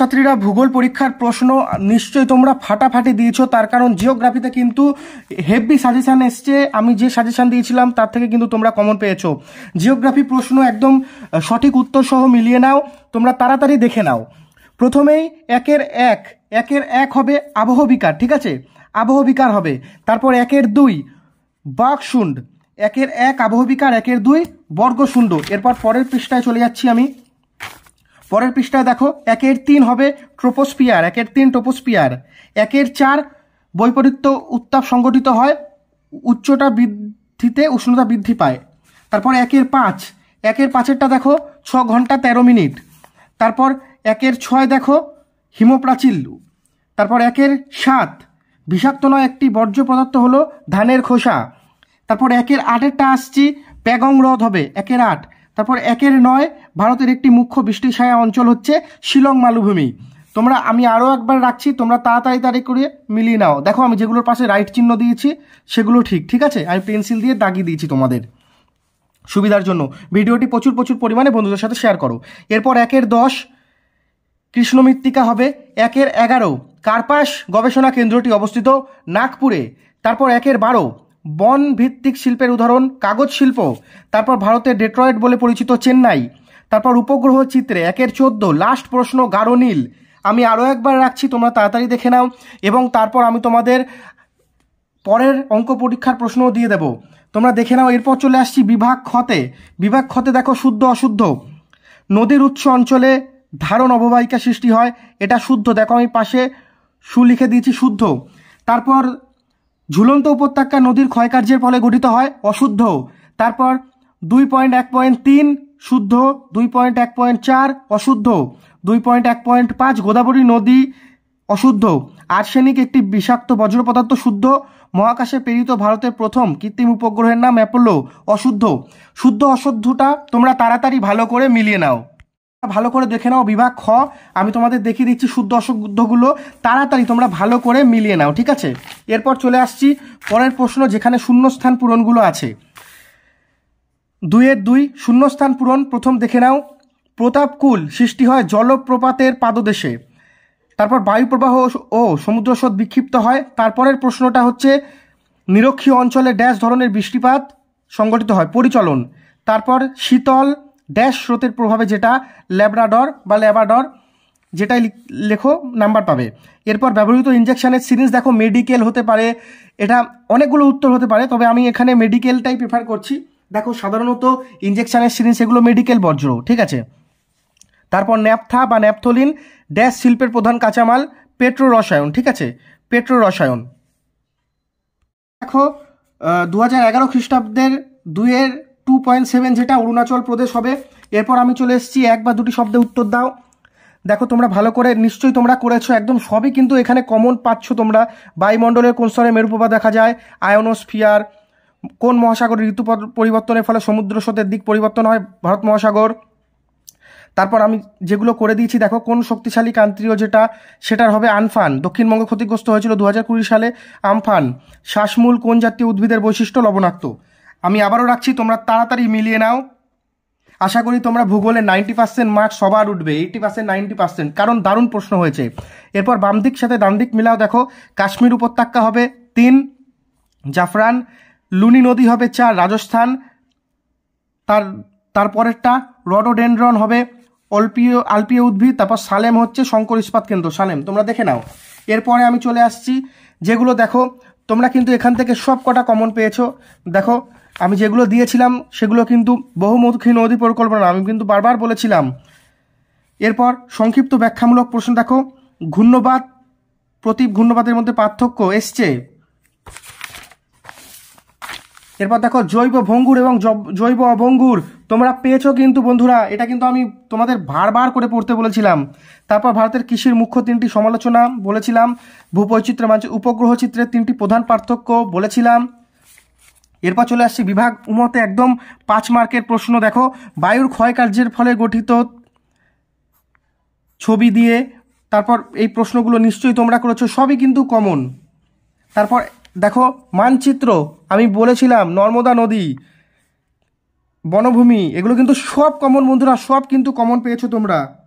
ছাত্রীরা ভূগোল পরীক্ষার প্রশ্ন নিশ্চয়ই তোমরা ফাটাফাটি দিয়েছ তার কারণ জিওগ্রাফিতে কিন্তু হেভি সাজেশান এসছে আমি যে সাজেশান দিয়েছিলাম তার থেকে কিন্তু তোমরা কমন পেয়েছো জিওগ্রাফি প্রশ্ন একদম সঠিক উত্তর সহ মিলিয়ে নাও তোমরা তাড়াতাড়ি দেখে নাও প্রথমেই একের এক একের এক হবে আবহ বিকার ঠিক আছে আবহ বিকার হবে তারপর একের দুই বাকশুণ্ড একের এক আবহ বিকার একের দুই বর্গশুণ্ড এরপর পরের পৃষ্ঠায় চলে যাচ্ছি আমি পরের পৃষ্ঠায় দেখো একের তিন হবে ট্রোপোস্পিয়ার একের তিন টোপোস্পিয়ার একের চার বৈপরীত্য উত্তাপ সংগঠিত হয় উচ্চতা বৃদ্ধিতে উষ্ণতা বৃদ্ধি পায় তারপর একের পাঁচ একের পাঁচেরটা দেখো ছ ঘন্টা ১৩ মিনিট তারপর একের ছয় দেখো হিমপ্রাচীল তারপর একের সাত বিষাক্ত নয় একটি বর্জ্য পদার্থ হলো ধানের খোসা তারপর একের আটেরটা আসছি প্যাগং হ্রদ হবে একের আট তারপর একের নয় ভারতের একটি মুখ্য ছায়া অঞ্চল হচ্ছে শিলং মালভূমি তোমরা আমি আরও একবার রাখছি তোমরা তাড়াতাড়ি তাড়ি করে মিলিয়ে নাও দেখো আমি যেগুলোর পাশে রাইট চিহ্ন দিয়েছি সেগুলো ঠিক ঠিক আছে আমি পেন্সিল দিয়ে দাগিয়ে দিয়েছি তোমাদের সুবিধার জন্য ভিডিওটি প্রচুর প্রচুর পরিমাণে বন্ধুদের সাথে শেয়ার করো এরপর একের দশ কৃষ্ণমৃত্তিকা হবে একের এগারো কার্পাস গবেষণা কেন্দ্রটি অবস্থিত নাগপুরে তারপর একের বারো বন ভিত্তিক শিল্পের উদাহরণ কাগজ শিল্প তারপর ভারতের ডেট্রয়েড বলে পরিচিত চেন্নাই তারপর উপগ্রহ চিত্রে একের চোদ্দ লাস্ট প্রশ্ন গাঢ় নীল আমি আরও একবার রাখছি তোমরা তাড়াতাড়ি দেখে নাও এবং তারপর আমি তোমাদের পরের অঙ্ক পরীক্ষার প্রশ্নও দিয়ে দেব তোমরা দেখে নাও এরপর চলে আসছি বিভাগ ক্ষতে বিভাগ ক্ষতে দেখো শুদ্ধ অশুদ্ধ নদীর উৎস অঞ্চলে ধারণ অববাহিকা সৃষ্টি হয় এটা শুদ্ধ দেখো আমি পাশে সুলিখে দিয়েছি শুদ্ধ তারপর ঝুলন্ত উপত্যকা নদীর ক্ষয়কার্যের ফলে গঠিত হয় অশুদ্ধ তারপর দুই পয়েন্ট এক পয়েন্ট তিন শুদ্ধ দুই পয়েন্ট এক পয়েন্ট চার অশুদ্ধ দুই পয়েন্ট এক পয়েন্ট পাঁচ গোদাবরী নদী অশুদ্ধ আর্সেনিক একটি বিষাক্ত বজ্র পদার্থ শুদ্ধ মহাকাশে প্রেরিত ভারতের প্রথম কৃত্রিম উপগ্রহের নাম অ্যাপোলো অশুদ্ধ শুদ্ধ অশুদ্ধটা তোমরা তাড়াতাড়ি ভালো করে মিলিয়ে নাও ভালো করে দেখে নাও বিভাগ খ আমি তোমাদের দেখিয়ে দিচ্ছি শুদ্ধ অশুদ্ধগুলো তাড়াতাড়ি তোমরা ভালো করে মিলিয়ে নাও ঠিক আছে এরপর চলে আসছি পরের প্রশ্ন যেখানে শূন্যস্থান পূরণগুলো আছে দুইয়ের দুই শূন্যস্থান পূরণ প্রথম দেখে নাও প্রতাপকুল সৃষ্টি হয় জলপ্রপাতের পাদদেশে তারপর বায়ুপ্রবাহ ও সমুদ্র সদ বিক্ষিপ্ত হয় তারপরের প্রশ্নটা হচ্ছে নিরক্ষীয় অঞ্চলে ড্যাশ ধরনের বৃষ্টিপাত সংগঠিত হয় পরিচলন তারপর শীতল ড্যাশ স্রোতের প্রভাবে যেটা ল্যাবরাডর বা ল্যাবাডর যেটাই লেখো নাম্বার পাবে এরপর ব্যবহৃত ইঞ্জেকশানের সিরিজ দেখো মেডিকেল হতে পারে এটা অনেকগুলো উত্তর হতে পারে তবে আমি এখানে মেডিকেলটাই প্রেফার করছি দেখো সাধারণত ইঞ্জেকশানের সিরিজ এগুলো মেডিকেল বর্জ্য ঠিক আছে তারপর ন্যাপথা বা ন্যাপথলিন ড্যাশ শিল্পের প্রধান কাঁচামাল পেট্রো রসায়ন ঠিক আছে পেট্রো রসায়ন দেখো দু হাজার এগারো খ্রিস্টাব্দের দুয়ের টু পয়েন্ট সেভেন যেটা অরুণাচল প্রদেশ হবে এরপর আমি চলে এসেছি এক বা দুটি শব্দে উত্তর দাও দেখো তোমরা ভালো করে নিশ্চয়ই তোমরা করেছো একদম সবই কিন্তু এখানে কমন পাচ্ছ তোমরা বায়ুমণ্ডলের কোন স্তরে মেরুপ্রভা দেখা যায় আয়নোস্ফিয়ার কোন মহাসাগরের ঋতু পরিবর্তনের ফলে সমুদ্র স্রোতের দিক পরিবর্তন হয় ভারত মহাসাগর তারপর আমি যেগুলো করে দিয়েছি দেখো কোন শক্তিশালী কান্ত্রীয় যেটা সেটার হবে আনফান দক্ষিণবঙ্গ ক্ষতিগ্রস্ত হয়েছিল দু সালে আমফান শ্বাসমূল কোন জাতীয় উদ্ভিদের বৈশিষ্ট্য লবণাক্ত আমি আবারও রাখছি তোমরা তাড়াতাড়ি মিলিয়ে নাও আশা করি তোমরা ভূগোলে নাইনটি পার্সেন্ট মার্ক সবার উঠবে এইটি পার্সেন্ট নাইনটি পার্সেন্ট কারণ দারুণ প্রশ্ন হয়েছে এরপর বাম দিক সাথে ডান দিক মিলাও দেখো কাশ্মীর উপত্যকা হবে তিন জাফরান লুনি নদী হবে চার রাজস্থান তার তারপরেরটা রডোডেন্ড্রন হবে অল্পীয় আলপীয় উদ্ভিদ তারপর সালেম হচ্ছে শঙ্কর ইস্পাত কেন্দ্র সালেম তোমরা দেখে নাও এরপরে আমি চলে আসছি যেগুলো দেখো তোমরা কিন্তু এখান থেকে সব কটা কমন পেয়েছো দেখো আমি যেগুলো দিয়েছিলাম সেগুলো কিন্তু বহুমুখী নদী পরিকল্পনা আমি কিন্তু বারবার বলেছিলাম এরপর সংক্ষিপ্ত ব্যাখ্যামূলক প্রশ্ন দেখো ঘূর্ণবাদ প্রতি ঘূর্ণবাদের মধ্যে পার্থক্য এসছে এরপর দেখো জৈব ভঙ্গুর এবং জৈব অভঙ্গুর তোমরা পেয়েছো কিন্তু বন্ধুরা এটা কিন্তু আমি তোমাদের বারবার করে পড়তে বলেছিলাম তারপর ভারতের কৃষির মুখ্য তিনটি সমালোচনা বলেছিলাম ভূবৈচিত্র্য মাঝে উপগ্রহ চিত্রের তিনটি প্রধান পার্থক্য বলেছিলাম এরপর চলে আসছি বিভাগ উমতে একদম পাঁচ মার্কের প্রশ্ন দেখো বায়ুর ক্ষয়কার্যের ফলে গঠিত ছবি দিয়ে তারপর এই প্রশ্নগুলো নিশ্চয়ই তোমরা করেছো সবই কিন্তু কমন তারপর দেখো মানচিত্র আমি বলেছিলাম নর্মদা নদী বনভূমি এগুলো কিন্তু সব কমন বন্ধুরা সব কিন্তু কমন পেয়েছো তোমরা